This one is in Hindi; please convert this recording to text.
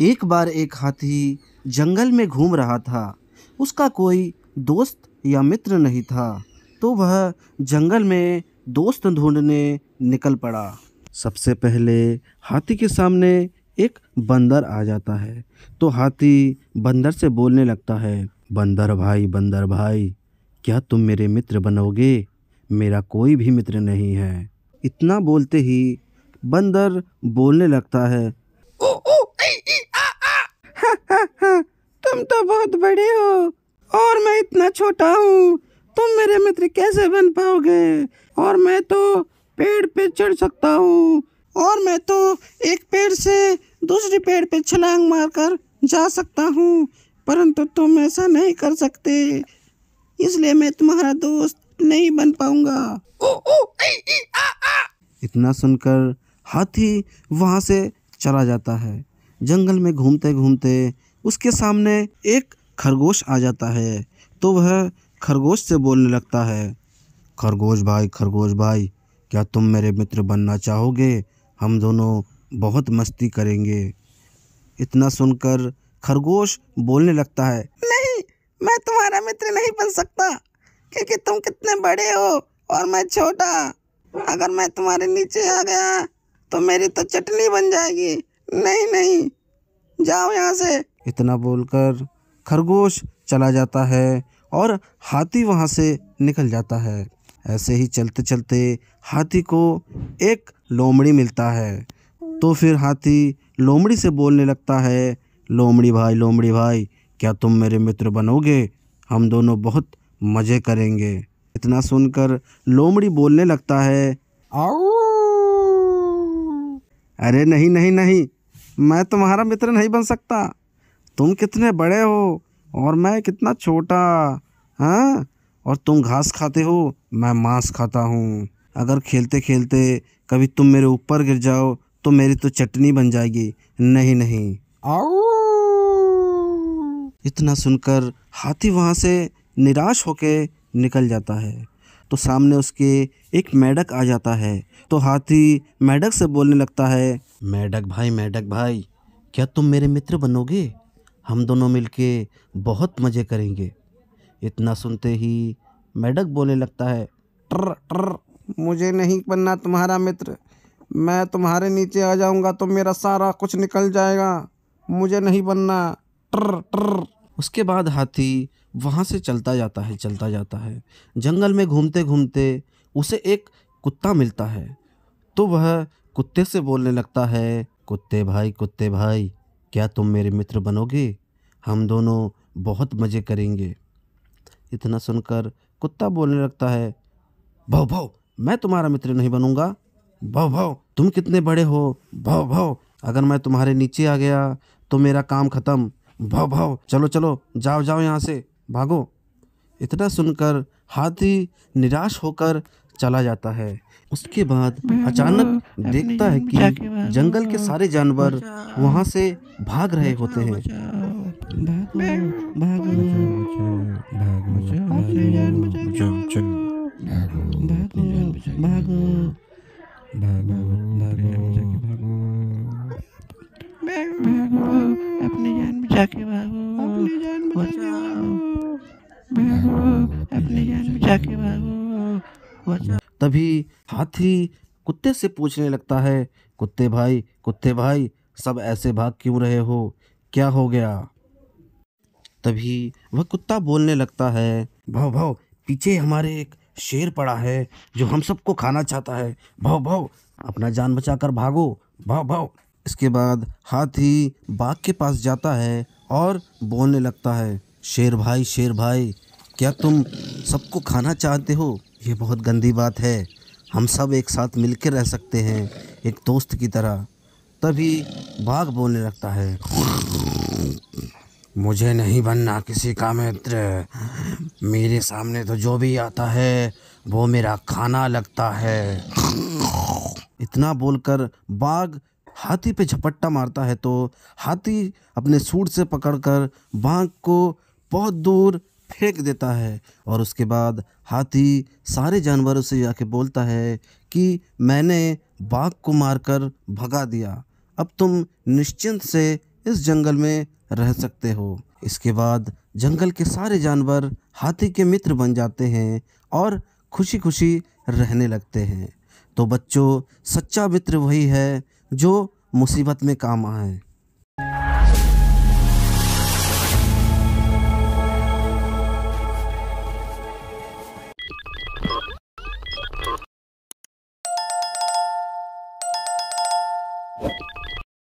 एक बार एक हाथी जंगल में घूम रहा था उसका कोई दोस्त या मित्र नहीं था तो वह जंगल में दोस्त ढूंढने निकल पड़ा सबसे पहले हाथी के सामने एक बंदर आ जाता है तो हाथी बंदर से बोलने लगता है बंदर भाई बंदर भाई क्या तुम मेरे मित्र बनोगे मेरा कोई भी मित्र नहीं है इतना बोलते ही बंदर बोलने लगता है तुम तो बहुत बड़े हो और मैं इतना छोटा हूँ तुम मेरे मित्र कैसे बन पाओगे और मैं तो पेड़ पे चढ़ सकता हूँ और मैं तो एक पेड़ से दूसरे पेड़ पे छलांग मारकर जा सकता हूँ परंतु तुम ऐसा नहीं कर सकते इसलिए मैं तुम्हारा दोस्त नहीं बन पाऊंगा इतना सुनकर हाथी वहाँ से चला जाता है जंगल में घूमते घूमते उसके सामने एक खरगोश आ जाता है तो वह खरगोश से बोलने लगता है खरगोश भाई खरगोश भाई क्या तुम मेरे मित्र बनना चाहोगे हम दोनों बहुत मस्ती करेंगे इतना सुनकर खरगोश बोलने लगता है नहीं मैं तुम्हारा मित्र नहीं बन सकता क्योंकि तुम कितने बड़े हो और मैं छोटा अगर मैं तुम्हारे नीचे आ गया तो मेरी तो चटनी बन जाएगी नहीं नहीं जाओ यहाँ से इतना बोलकर खरगोश चला जाता है और हाथी वहाँ से निकल जाता है ऐसे ही चलते चलते हाथी को एक लोमड़ी मिलता है तो फिर हाथी लोमड़ी से बोलने लगता है लोमड़ी भाई लोमड़ी भाई क्या तुम मेरे मित्र बनोगे हम दोनों बहुत मज़े करेंगे इतना सुनकर लोमड़ी बोलने लगता है अरे नहीं नहीं नहीं मैं तुम्हारा मित्र नहीं बन सकता तुम कितने बड़े हो और मैं कितना छोटा हाँ और तुम घास खाते हो मैं मांस खाता हूँ अगर खेलते खेलते कभी तुम मेरे ऊपर गिर जाओ तो मेरी तो चटनी बन जाएगी नहीं नहीं आओ इतना सुनकर हाथी वहाँ से निराश होके निकल जाता है तो सामने उसके एक मेढक आ जाता है तो हाथी मेढक से बोलने लगता है मेढक भाई मेढक भाई क्या तुम मेरे मित्र बनोगे हम दोनों मिलके बहुत मज़े करेंगे इतना सुनते ही मेढक बोलने लगता है ट्र ट्र मुझे नहीं बनना तुम्हारा मित्र मैं तुम्हारे नीचे आ जाऊंगा तो मेरा सारा कुछ निकल जाएगा मुझे नहीं बनना ट्र ट्र उसके बाद हाथी वहाँ से चलता जाता है चलता जाता है जंगल में घूमते घूमते उसे एक कुत्ता मिलता है तो वह कुत्ते से बोलने लगता है कुत्ते भाई कुत्ते भाई क्या तुम मेरे मित्र बनोगे हम दोनों बहुत मज़े करेंगे इतना सुनकर कुत्ता बोलने लगता है भव भाव मैं तुम्हारा मित्र नहीं बनूंगा भव भाव तुम कितने बड़े हो भव भाव अगर मैं तुम्हारे नीचे आ गया तो मेरा काम ख़त्म भाव भाव चलो चलो जाओ जाओ यहाँ से भागो इतना सुनकर हाथी निराश होकर चला जाता है उसके बाद अचानक देखता है कि जंगल के सारे जानवर वहाँ से भाग रहे होते हैं भागो भागो भागो जाके भागो अपनी जान बचा के तभी हाथी कुत्ते से पूछने लगता है कुत्ते भाई कुत्ते भाई सब ऐसे भाग क्यों रहे हो क्या हो गया तभी वह कुत्ता बोलने लगता है भाव भाव पीछे हमारे एक शेर पड़ा है जो हम सबको खाना चाहता है भाव भाव अपना जान बचाकर भागो भाव भाव इसके बाद हाथी बाघ के पास जाता है और बोलने लगता है शेर भाई शेर भाई क्या तुम सबको खाना चाहते हो ये बहुत गंदी बात है हम सब एक साथ मिल रह सकते हैं एक दोस्त की तरह तभी बाघ बोलने लगता है मुझे नहीं बनना किसी का मित्र मेरे सामने तो जो भी आता है वो मेरा खाना लगता है इतना बोलकर बाघ हाथी पे झपट्टा मारता है तो हाथी अपने सूट से पकड़कर बाघ को बहुत दूर फेंक देता है और उसके बाद हाथी सारे जानवरों से जाके बोलता है कि मैंने बाघ को मारकर भगा दिया अब तुम निश्चिंत से इस जंगल में रह सकते हो इसके बाद जंगल के सारे जानवर हाथी के मित्र बन जाते हैं और खुशी खुशी रहने लगते हैं तो बच्चों सच्चा मित्र वही है जो मुसीबत में काम आए